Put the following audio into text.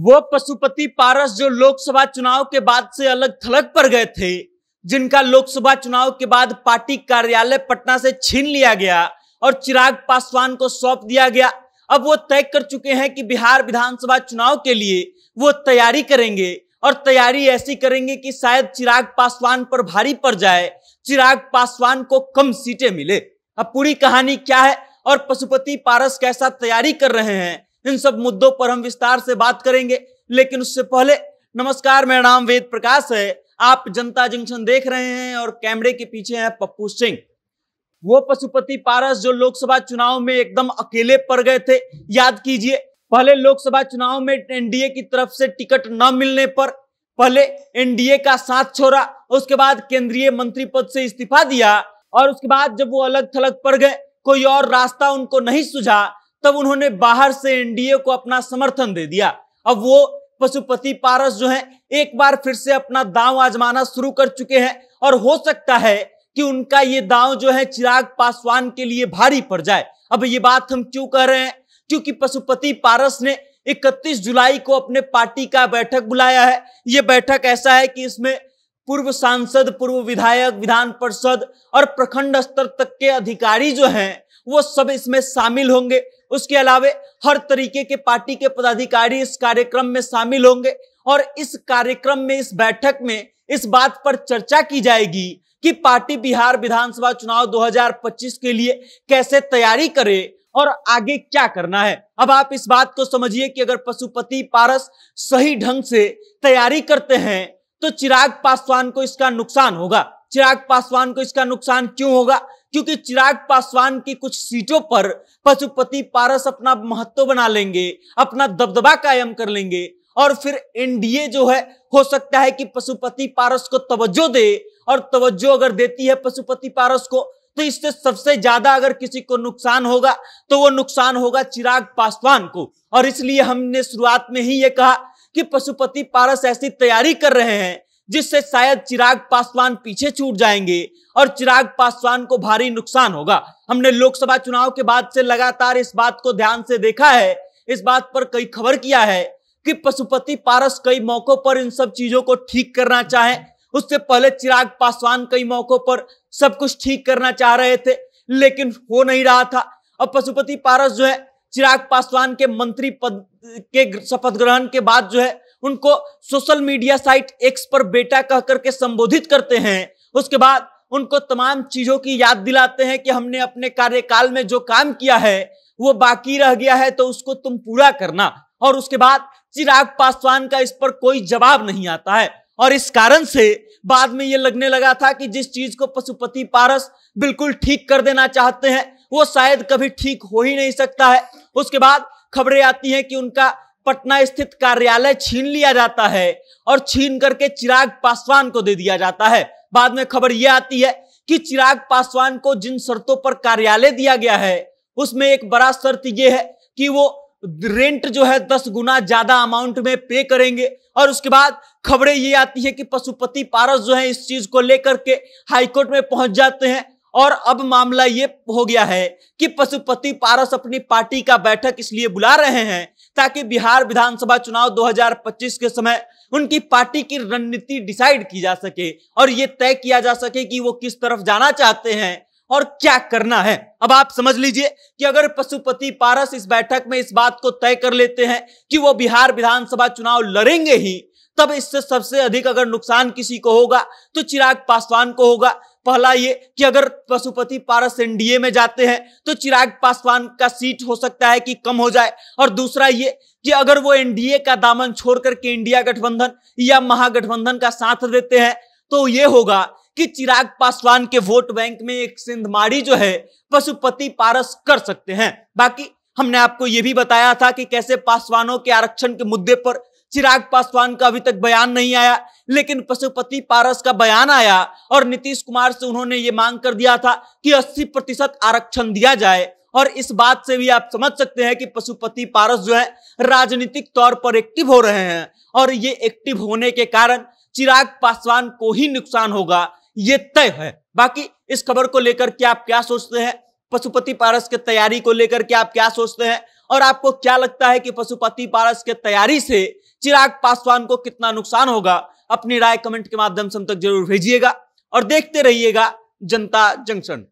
वो पशुपति पारस जो लोकसभा चुनाव के बाद से अलग थलग पर गए थे जिनका लोकसभा चुनाव के बाद पार्टी कार्यालय पटना से छीन लिया गया और चिराग पासवान को सौंप दिया गया अब वो तय कर चुके हैं कि बिहार विधानसभा चुनाव के लिए वो तैयारी करेंगे और तैयारी ऐसी करेंगे कि शायद चिराग पासवान पर भारी पड़ जाए चिराग पासवान को कम सीटें मिले अब पूरी कहानी क्या है और पशुपति पारस कैसा तैयारी कर रहे हैं इन सब मुद्दों पर हम विस्तार से बात करेंगे लेकिन उससे पहले नमस्कार मेरा नाम वेद प्रकाश है आप जनता जंक्शन देख रहे हैं और कैमरे के पीछे हैं पप्पू सिंह वो पशुपति पारस जो लोकसभा चुनाव में एकदम अकेले पड़ गए थे याद कीजिए पहले लोकसभा चुनाव में एनडीए की तरफ से टिकट न मिलने पर पहले एनडीए का साथ छोड़ा उसके बाद केंद्रीय मंत्री पद से इस्तीफा दिया और उसके बाद जब वो अलग थलग पड़ गए कोई और रास्ता उनको नहीं सुझा तब उन्होंने बाहर से एनडीए को अपना समर्थन दे दिया अब वो पशुपति पारस जो है एक बार फिर से अपना दांव आजमाना शुरू कर चुके हैं और हो सकता है कि उनका ये दांव जो है चिराग पासवान के लिए भारी पड़ जाए अब ये बात हम क्यों कह रहे हैं क्योंकि पशुपति पारस ने 31 जुलाई को अपने पार्टी का बैठक बुलाया है ये बैठक ऐसा है कि इसमें पूर्व सांसद पूर्व विधायक विधान परिषद और प्रखंड स्तर तक के अधिकारी जो हैं वो सब इसमें शामिल होंगे उसके अलावे हर तरीके के पार्टी के पदाधिकारी इस कार्यक्रम में शामिल होंगे और इस कार्यक्रम में इस बैठक में इस बात पर चर्चा की जाएगी कि पार्टी बिहार विधानसभा चुनाव 2025 के लिए कैसे तैयारी करे और आगे क्या करना है अब आप इस बात को समझिए कि अगर पशुपति पारस सही ढंग से तैयारी करते हैं तो चिराग पासवान को इसका नुकसान होगा चिराग पासवान को इसका नुकसान क्यों होगा क्योंकि चिराग पासवान की कुछ सीटों पर पशुपति पारस अपना महत्व बना लेंगे अपना दबदबा कायम कर लेंगे और फिर एनडीए जो है हो सकता है कि पशुपति पारस को तवज्जो दे और तवज्जो अगर देती है पशुपति पारस को तो इससे सबसे ज्यादा अगर किसी को नुकसान होगा तो वो नुकसान होगा चिराग पासवान को और इसलिए हमने शुरुआत में ही ये कहा कि पशुपति पारस ऐसी तैयारी कर रहे हैं जिससे शायद चिराग पासवान पीछे छूट जाएंगे और चिराग पासवान को भारी नुकसान होगा हमने लोकसभा चुनाव के बाद से लगातार इस बात को ध्यान से देखा है इस बात पर कई खबर किया है कि पशुपति पारस कई मौकों पर इन सब चीजों को ठीक करना चाहे उससे पहले चिराग पासवान कई मौकों पर सब कुछ ठीक करना चाह रहे थे लेकिन हो नहीं रहा था अब पशुपति पारस जो है चिराग पासवान के मंत्री पद के शपथ ग्रहण के बाद जो है उनको सोशल मीडिया साइट एक्स पर बेटा कह करके संबोधित करते हैं उसके बाद उनको तमाम चीजों की याद दिलाते हैं कि हमने अपने कार्यकाल में जो काम किया है वो बाकी रह गया है तो उसको तुम पूरा करना और उसके बाद चिराग पासवान का इस पर कोई जवाब नहीं आता है और इस कारण से बाद में ये लगने लगा था कि जिस चीज को पशुपति पारस बिल्कुल ठीक कर देना चाहते हैं वो शायद कभी ठीक हो ही नहीं सकता है उसके बाद खबरें आती हैं कि उनका पटना स्थित कार्यालय छीन लिया जाता है और छीन करके चिराग पासवान को दे दिया जाता है बाद में खबर यह आती है कि चिराग पासवान को जिन शर्तों पर कार्यालय दिया गया है उसमें एक बड़ा शर्त यह है कि वो रेंट जो है दस गुना ज्यादा अमाउंट में पे करेंगे और उसके बाद खबरें ये आती है कि पशुपति पारस जो है इस चीज को लेकर के हाईकोर्ट में पहुंच जाते हैं और अब मामला ये हो गया है कि पशुपति पारस अपनी पार्टी का बैठक इसलिए बुला रहे हैं ताकि बिहार विधानसभा चुनाव 2025 के समय उनकी पार्टी की रणनीति डिसाइड की जा सके और ये तय किया जा सके कि वो किस तरफ जाना चाहते हैं और क्या करना है अब आप समझ लीजिए कि अगर पशुपति पारस इस बैठक में इस बात को तय कर लेते हैं कि वो बिहार विधानसभा चुनाव लड़ेंगे ही तब इससे सबसे अधिक अगर नुकसान किसी को होगा तो चिराग पासवान को होगा पहला ये कि अगर पशुपति पारस एनडीए में जाते हैं तो चिराग पासवान का सीट हो सकता है कि कम हो जाए और दूसरा ये कि अगर वो एनडीए का दामन छोड़ करके इंडिया गठबंधन या महागठबंधन का साथ देते हैं तो ये होगा कि चिराग पासवान के वोट बैंक में एक सिंधमाड़ी जो है पशुपति पारस कर सकते हैं बाकी हमने आपको यह भी बताया था कि कैसे पासवानों के आरक्षण के मुद्दे पर चिराग पासवान का अभी तक बयान नहीं आया लेकिन पशुपति पारस का बयान आया और नीतीश कुमार से उन्होंने ये मांग कर दिया था कि 80 प्रतिशत आरक्षण दिया जाए और इस बात से भी आप समझ सकते हैं कि पशुपति पारस जो है राजनीतिक तौर पर एक्टिव हो रहे हैं और ये एक्टिव होने के कारण चिराग पासवान को ही नुकसान होगा ये तय है बाकी इस खबर को लेकर के आप क्या सोचते हैं पशुपति पारस के तैयारी को लेकर के आप क्या सोचते हैं और आपको क्या लगता है कि पशुपति पारस के तैयारी से चिराग पासवान को कितना नुकसान होगा अपनी राय कमेंट के माध्यम से हम तक जरूर भेजिएगा और देखते रहिएगा जनता जंक्शन